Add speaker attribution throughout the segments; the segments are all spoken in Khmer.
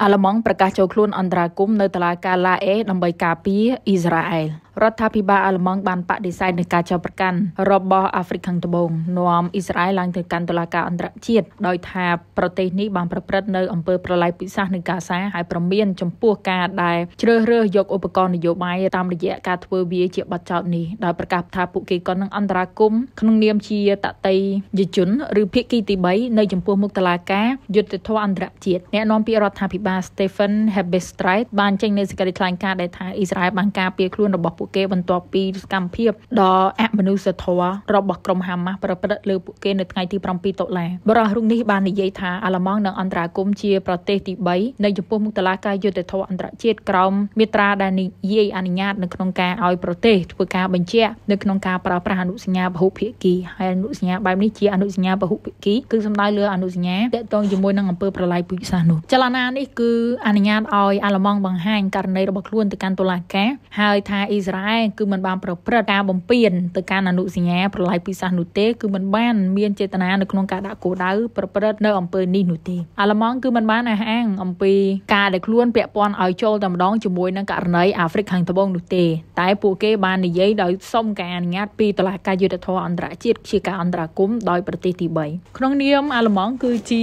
Speaker 1: អាល្លឺម៉ង់ប្រកាសចូលខ្លួនអន្តរាគមន៍នៅតុលាការឡាអេដើម្បីការពារអ៊ីស្រាអែល។រដ្ឋាភិបាលអាល្លឺម៉ង់បានបដិសេធនឹងការចោទប្រកាន់របស់អាហ្វ្រិកខាងត្បូងនាំអ៊ីស្រាអែលឡើងទៅកាន់តុលាការអន្តរជាតិដោយថាប្រទេសនេះបានប្រព្រឹត្តនៅអំពើប្រល័យពូជសាសន៍នៅកាហ្សាហើយប្រមានចំពោះការដែលជ្រើសរើសយកឧបករណ៍នយោបាយតាមរយៈការធ្វើវាជាបទចោទនេះដោយប្រកាសថាពួកគេក៏នឹងអន្តរាគមក្នុងនាមជាតតីយជនឬភាគីទី3នៅចំពោះមុខតុលាការយុត្តិធម៌អន្តរជាតិអ្នកនាំពាក្យរដ្ឋាភិបាល Stephen Habesstreit បានចេញនូវសេចក្តីថ្លែងការណ៍ដែលថាអ៊ីស្រាអែលបានការពារខ្លួនរបស់ពួកគេបន្ទាប់ពីសកម្មភាពដ៏អមនុស្សធម៌របស់ក្រុមហាម៉ាស់ប្រព្រឹត្តលើពួកគេនៅថ្ងៃទី7តុលាបរិះរុងនេះបាននិយាយថាអាល្លឺម៉ង់និងអន្តរាគមជាប្រទេសទី3នៅចំពោះមុខតុលាការយុត្តិធម៌អន្តរជាតិក្រោមមាត្រាដែលនិយាយអនុញ្ញាតនៅក្នុងការឲ្យប្រទេសធ្វើការបញ្ជាក់នៅក្នុងការប្រើប្រាស់អនុសញ្ញាពហុភាគីហើយអនុសញ្ញាបែបនេះជាអនុសញ្ញាពហុភាគីគឺសំដៅលើអនុសញ្ញាទាក់ទងជាមួយនឹងអង្គើប្រឡាយពូជសាសន៍នោះចលនានេះគឺអនុញ្ញាតឲ្យអាល្លឺម៉ង់បង្ហាញករណីរបស់ខ្លួនទៅកាន់តុលាការហើយថាអ៊ីស្រារឯងគឺมันបានប្រព្រឹត្តការបំពានទៅកាន់អនុសញ្ញាប្រឡាយពិសាសនោះទេគឺมันបាន មានចេតនានៅក្នុងការដាក់គោលដៅប្រព្រឹត្តនៅអំពើនេះនោះទេអាឡម៉ង់គឺมันបានអះអាងអំពីការដែលខ្លួនពាក់ព័ន្ធឲ្យចូលតែម្ដងជាមួយនឹងករណីអាហ្វ្រិកខាងត្បូងនោះទេតែពួកគេបាននិយាយដោយសុំការអនុញ្ញាតពីតុលាការយុត្តិធម៌អន្តរជាតិជាការអន្តរាគមន៍ដោយប្រទេសទី3ក្នុងនាមអាឡម៉ង់គឺជា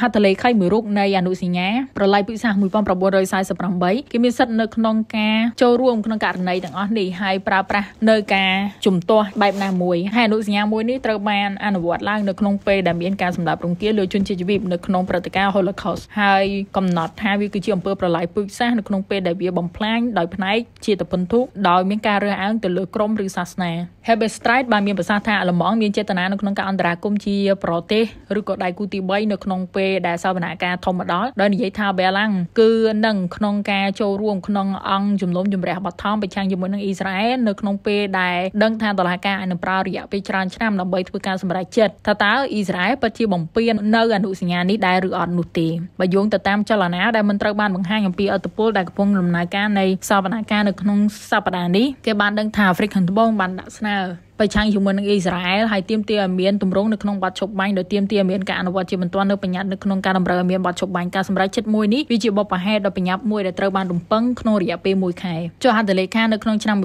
Speaker 1: ហត្ថលេខីមួយរូបនៃអនុសញ្ញាប្រឡាយពិសាស1948គេមានសិទ្ធិនៅក្នុងការចូលរួមក្នុងករណីទាំងអស់ស់នេះហើយប្រើប្រាស់នៅការជំទាស់បែបណាមួយហើយអនុសញ្ញាមួយនេះត្រូវបានអនុវត្តឡើងនៅក្នុងពេលដែលមានការសម្លាប់រង្គាលលើជនជាតិជីវីបនៅក្នុងព្រឹត្តិការណ៍ Holocaust ហើយកំណត់ថាវាគឺជាអំពើប្រល័យពូជសាសន៍នៅក្នុងពេលដែលវាបំផ្លាញដោយផ្នែកជាតិពន្ធុដោយមានការរើសអើងទៅលើក្រុមឬសាសនា Heber Streit បានមានប្រសាសន៍ថាអាល្លឺម៉ង់មានចេតនានៅក្នុងការអន្តរាគមន៍ជាប្រទេសឬក៏ដៃគូទី3នៅក្នុងពេលដែលសវនកម្មធម្មដលដោយនិយាយថា Berlang គឺនឹងក្នុងការចូលរួមក្នុងអង្គជំនុំជម្រះបឋមប្រឆាំងជាមួយនឹងអ៊ីស្រាអែលនៅក្នុងពេលដែលដឹងថាតុលាការអាចនឹងប្រើរយៈពេលច្រើនឆ្នាំដើម្បីធ្វើការសម្រេចចិត្តថាតើអ៊ីស្រាអែលពិតជា បំពាននៅអនុសញ្ញានេះដែរឬអត់នោះទេបើយោងទៅតាមចលនាដែលមិនត្រូវបានបង្ហាញអំពីអត្តពលដែលកំពុងដំណើរការនៃសវនកម្មនៅក្នុង សប្តាហ៍នេះគេបានដឹងថាអាហ្វ្រិកខាងត្បូងបានដាក់ស្នើប្រឆាំងជាមួយនឹងអ៊ីស្រាអែលហើយទាមទារឲ្យមានទម្រង់នៅក្នុងបទឈប់បាញ់ដោយទាមទារឲ្យមានការអនុវត្តជាបន្ទាន់នៅបញ្ញត្តិនៅក្នុងការតម្រូវឲ្យមានបទឈប់បាញ់ការសម្រេចចិត្តមួយនេះវាជាបបផហេតុដ៏ប្រញាប់មួយដែលត្រូវបានរំពឹងក្នុងរយៈពេល1ខែចុះហត្ថលេខានៅក្នុងឆ្នាំ1948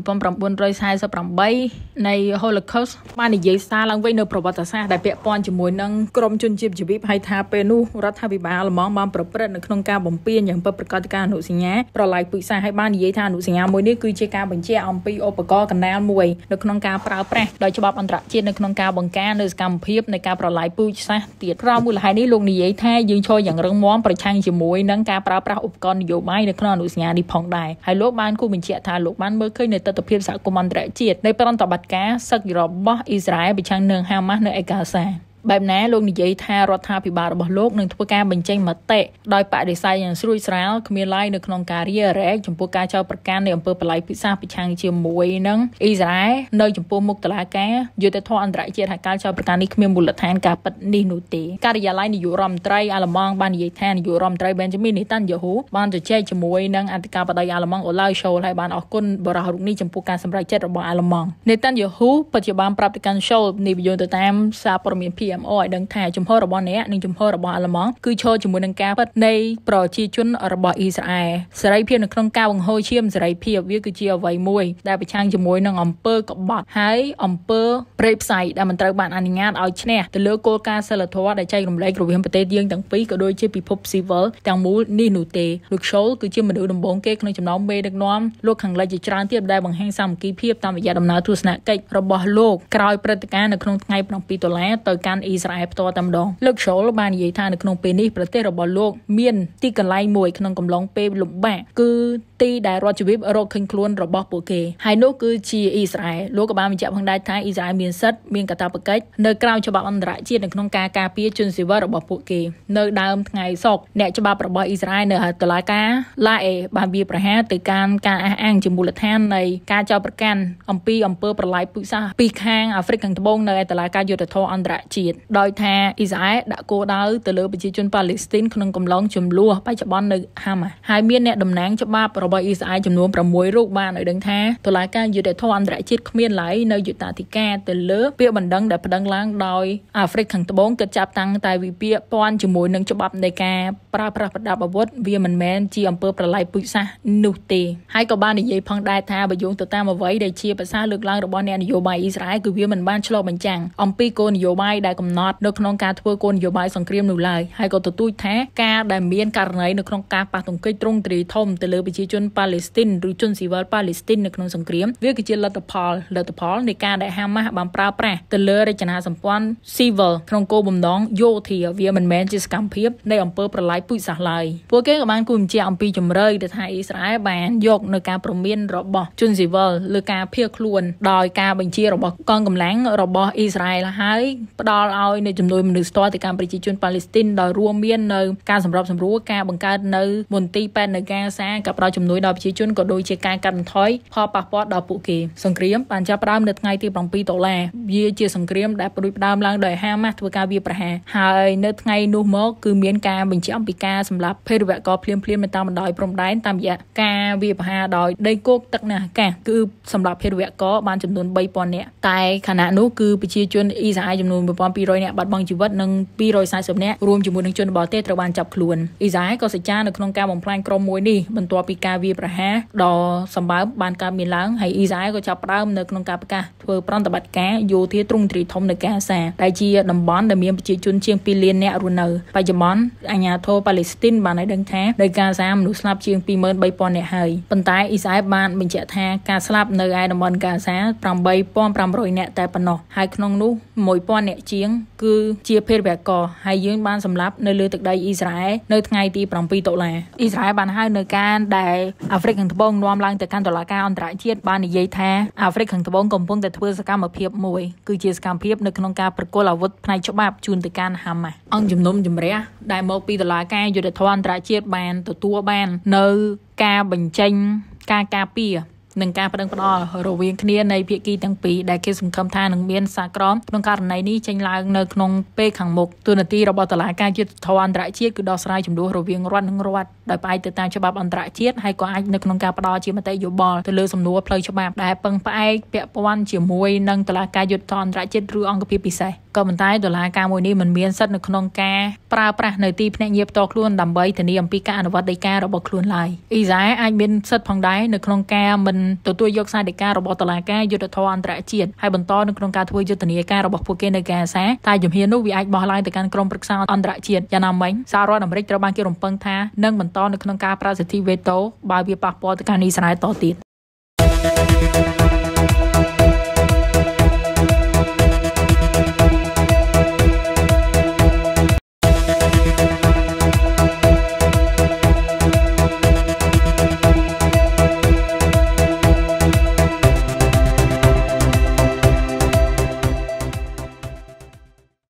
Speaker 1: នៃ Holocaust បាននិយាយសារឡើងវិញនៅប្រវត្តិសាស្ត្រដែលពាក់ព័ន្ធជាមួយនឹងក្រុមជនជាតិជីវីបហើយថាពេលនោះរដ្ឋាភិបាលអាល្លឺម៉ង់បានប្រព្រឹត្តនៅក្នុងការបំពានយ៉ាងពិតប្រាកដការអនុសញ្ញាប្រឡាយពុយសាសហើយបាននិយាយថាអនុសញ្ញាមួយនេះគឺជាការបញ្ជាក់អំពីឧបករណ៍កណ្ដាលមួយនៅក្នុងការប្រើប្រាស់ប្រាស់ដោយច្បាប់អន្តរជាតិនៅក្នុងការបង្ការនៅសកម្មភាពនៃការប្រឡាយពូជសាសន៍ទៀតក្រោមមូលហេតុនេះលោកនិយាយថាយើងឈរយ៉ាងរឹងមាំប្រឆាំងជាមួយនឹងការប្រើប្រាស់ឧបករណ៍នយោបាយនៅក្នុងអនុសញ្ញានេះផងដែរហើយលោកបានគូបញ្ជាក់ថាលោកបានមើលឃើញនៅទស្សនវិជ្ជាសហគមន៍អន្តរជាតិនៃប្រតិបត្តិការសឹករបស់អ៊ីស្រាអែលប្រឆាំងនឹងហាម៉ាស់នៅអេកាសាបែបណាលោកនិយាយថារដ្ឋាភិបាលរបស់លោកនឹងធ្វើការបញ្ចេញមតិដោយបដិសេធយ៉ាងស្រួចស្រាលគ្មានឡើយនៅក្នុងការរារែកចំពោះការចោទប្រកាន់នៃអំពើបល្ល័ង្កពិសាសប្រឆាំងជាមួយនឹងអ៊ីស្រាអែលនៅចំពោះមុខតុលាការយុត្តិធម៌អន្តរជាតិហើយការចោទប្រកាន់នេះគ្មានមូលដ្ឋានការពិតនេះនោះទេការិយាល័យនាយករដ្ឋមន្ត្រីអាល្លឺម៉ង់បាននិយាយថានាយករដ្ឋមន្ត្រី Benjamin Netanyahu បានជជែកជាមួយនឹងអធិការបដីអាល្លឺម៉ង់ Olaf Scholz ហើយបានអរគុណបរិហាររូបនេះចំពោះការសម្រេចចិត្តរបស់អាល្លឺម៉ង់ Netanyahu បច្ចុប្បន្នប្រាប់ទៅកាន់ Scholz នេះយោងទៅតាមសារព័ត៌មាន PA GMO ឲ្យដឹងថាជំហររបស់អ្នកនិងជំហររបស់អាល្លឺម៉ង់គឺឈរជាមួយនឹងការពិតនៃប្រជាជន របស់អ៊ីស្រាអែលសេរីភាពនៅក្នុងការបង្ហូរឈាមសេរីភាពវាគឺជាអ្វីមួយដែលប្រឆាំងជាមួយនឹងអំពើកបฏហើយអំពើប្រេកផ្សៃដែលមិនត្រូវបានអនុញ្ញាតឲ្យឈ្នះទៅលើគោលការណ៍សិលធម៌ដែលចែករំលែករវាងប្រទេសយើងទាំងពីរក៏ដូចជាពិភពស៊ីវិលទាំងមូលនេះនោះទេលោកឈុលគឺជាមនុស្សដំបូងគេក្នុងចំណោមមេដឹកនាំលោកខាងលិចជាច្រើនទៀតដែលបង្ហាញសាមគ្គីភាពតាមរយៈដំណើរទស្សនកិច្ចរបស់លោកក្រោយព្រឹត្តិការណ៍នៅក្នុងថ្ងៃ7ដុល្លារទៅកាន់ន់អ៊ីស្រាអែលផ្ទាល់តែម្ដងលោកស្រូលបាននិយាយថានៅក្នុងពេលនេះប្រទេសរបស់លោកមាន ទីកន្លែងមួយក្នុងកំឡុងពេលលំបាកគឺទីដែលរដ្ឋជីវិតរកឃើញខ្លួនរបស់ពួកគេហើយនោះគឺជាអ៊ីស្រាអែលលោកក៏បានបញ្ជាក់ផងដែរថាអ៊ីស្រាអែលមានសិទ្ធិមានកាតព្វកិច្ចនៅក្រៅច្បាប់អន្តរជាតិនៅក្នុង ការការពារជនស៊ីវិលរបស់ពួកគេនៅដើមថ្ងៃសុក្រអ្នកច្បាប់របស់អ៊ីស្រាអែលនៅតុលាការឡាអេបានវាប្រហារទៅកាន់ការអះអាងជាមូលដ្ឋាននៃការចោទប្រកាន់អំពីអំពើប្រឡាយពូជសាសន៍ពីខាងអាហ្វ្រិកខាងត្បូងនៅឯតុលាការយុត្តិធម៌អន្តរជាតិទៀតដោយថាអ៊ីស្រាអែលដាក់គោលដៅទៅលើប្រជាជនប៉ាឡេស្ទីនក្នុងកំឡុងចំនួនបច្ចុប្បន្ននៅហាម៉ាហើយមានអ្នកតំណាងច្បាប់របស់អ៊ីស្រាអែលចំនួន6រូបបានឲ្យដឹងថាតុលាការយុតិធម៌អន្តរជាតិគ្មានឡើយនៅយុតាធិការទៅលើពាក្យបណ្ដឹងដែលប្តឹងឡើងដោយអាហ្វ្រិកខាងត្បូងគឺចាប់តាំងតែវិពាកពាន់ជាមួយនឹងច្បាប់នៃការប្រើប្រាស់ប្រដាប់អាវុធវាមិនមែនជាអំពើប្រល័យពូជសាសន៍នោះទេហើយក៏បាននិយាយផងដែរថាបើយោងទៅតាមអ្វីដែលជាភាសាលើកឡើងរបស់អ្នកនយោបាយអ៊ីស្រាអែលគឺវាមិនបានឆ្លុះបញ្ចាំងអំពីគោលនយោបាយដែលកំណត់នៅក្នុងការធ្វើគោលនយោបាយសង្គ្រាមនោះឡើយហើយក៏ទទូចថាការដែលមានករណីនៅក្នុងការប៉ះទង្គិចទ្រង់ទ្រាយធំទៅលើប្រជាជនប៉ាឡេស្ទីនឬជនស៊ីវិលប៉ាឡេស្ទីននៅក្នុងសង្គ្រាមវាគឺជាលទ្ធផលលទ្ធផលនៃការដែលហាម៉ាស់បានប្រើប្រាស់ទៅលើរចនាសម្ព័ន្ធស៊ីវិលក្នុងគោលបំណងយោធាវាមិនមែនជាសកម្មភាពនៃអំពើប្រល័យពូជសាសន៍ឡើយពួកគេក៏បានគូបញ្ជាអំពីជំរឿយដែលថាអ៊ីស្រាអែលបាន យកនៅការប្រមានរបស់ ជនស៊ីវិលលើការភៀសខ្លួន ដោយការបញ្ជារបស់កងកម្លាំងរបស់អ៊ីស្រាអែលហើយផ្ដល់ល់ឲ្យនៃជំនួយមនុស្សផ្ទាល់ទៅកាន់ប្រជាជនប៉ាឡេស្ទីនដោយរួមមាននៅការសម្របសម្រួលការបង្កើតនៅមន្ទីរពេទ្យនៅកាសាការផ្តល់ជំនួយដល់ប្រជាជនក៏ដូចជាការកាត់បន្ថយផលប៉ះពាល់ដល់ពួកគេសង្គ្រាមបានចាប់ផ្ដើមនៅថ្ងៃទី7តុលាវាជាសង្គ្រាមដែលបានផ្ដើមឡើងដោយហាម៉ាស់ធ្វើការវាយប្រហារហើយនៅថ្ងៃនោះមកគឺមានការបញ្ជាអំពីការសម្លាប់ភេរវករភ្លាមៗនៅតាមបណ្ដោយព្រំដែនតាមរយៈការវាយប្រហារដោយដីគោកទឹកនិងអាកាសគឺ សម្លាប់ភេរវករបានចំនួន3000នាក់តែខណៈនោះគឺប្រជាជនអ៊ីស្រាអែលចំនួន1200 200នាក់បាត់បង់ជីវិតនិង240នាក់រួមជាមួយនឹងជនបរទេសត្រូវបានចាប់ខ្លួនអ៊ីសរ៉ាអែលក៏សច្ចានៅក្នុងការបំផ្លាញក្រុមមួយនេះបន្ទាប់ពីការវាយប្រហារដ៏សម្បើមបានកើតមានឡើងហើយអ៊ីសរ៉ាអែលក៏ចាប់ផ្ដើមនៅក្នុងការប្រកាសធ្វើប្រតិបត្តិការយោធាទ្រង់ទ្រីធំនៅកាសាដែលជាតំបន់ដែលមានប្រជាជនជាង2លាននាក់រស់នៅបច្ចុប្បន្នអាញាធរប៉ាឡេស្ទីនបានឲ្យដឹងថានៅកាសាមនុស្សស្លាប់ជាង23000នាក់ហើយប៉ុន្តែអ៊ីសរ៉ាអែលបានបញ្ជាក់ថាការស្លាប់នៅឯតំបន់កាសា8500នាក់តែប៉ុណ្ណោះហើយក្នុងនោះ1000នាក់ជាងយើងគឺជាភេរវករហើយយើងបានសម្លាប់នៅលើទឹកដីអ៊ីស្រាអែលនៅថ្ងៃទី7តុលាអ៊ីស្រាអែលបានហៅនៅការដែលអាហ្វ្រិកខាងត្បូងនាំឡើងទៅកាន់តុលាការអន្តរជាតិបាននិយាយថាអាហ្វ្រិកខាងត្បូងកំពុងតែធ្វើសកម្មភាពមួយគឺជាសកម្មភាពនៅក្នុងការប្រគល់អាវុធផ្នែកច្បាប់ជូនទៅកាន់ហាម៉ាស់អង្គជំនុំជម្រះដែលមកពីតុលាការយុត្តិធម៌អន្តរជាតិបានទទួលបាននៅការបញ្ចេញការការពារនិងការប្តឹងផ្តល់រវាងគ្នានៃភាគីទាំងពីរដែលគេសង្ឃឹមថានឹងមានសារក្រមក្នុងករណីនេះចេញឡើងនៅក្នុងពេលខាងមុខទូនាទីរបស់តុលាការយុត្តិធម៌អន្តរជាតិគឺដោះស្រាយជំនួសរវាងរដ្ឋនិងរដ្ឋដោយផ្អែកទៅតាមច្បាប់អន្តរជាតិហើយក៏អាចនៅក្នុងការផ្តល់ជាមតិយោបល់ទៅលើសំណួរផ្លូវច្បាប់ដែលពឹងផ្អែកពាក់ព័ន្ធជាមួយនឹងតុលាការយុត្តិធម៌អន្តរជាតិឬអង្គភាពពិសេស។ក៏ប៉ុន្តែដុល្លារការមួយនេះមិនមានសិទ្ធិនៅក្នុងការប្រើប្រាស់នៅទីភ្នាក់ងារផ្ទាល់ខ្លួនដើម្បីធានាអំពីការអនុវត្តដីការបស់ខ្លួនឡើយអ៊ីសរ៉ាអែលអាចមានសិទ្ធិផងដែរនៅក្នុងការមិនទទួលយកសារដីការបស់តុលាការយុត្តិធម៌អន្តរជាតិហើយបន្តនៅក្នុងការធ្វើយុទ្ធនាការរបស់ពួកគេនៅកាហ្សាតែជំហាននោះវាអាចបោះឡើងទៅកាន់ក្រុមប្រឹក្សាអន្តរជាតិយ៉ាងណាមិញសាររដ្ឋអាមេរិកត្រូវបានគេរំពឹងថានឹងបន្តនៅក្នុងការប្រើសិទ្ធិវេតូបើវាប៉ះពាល់ទៅកាន់អ៊ីសរ៉ាអែលតទៀត។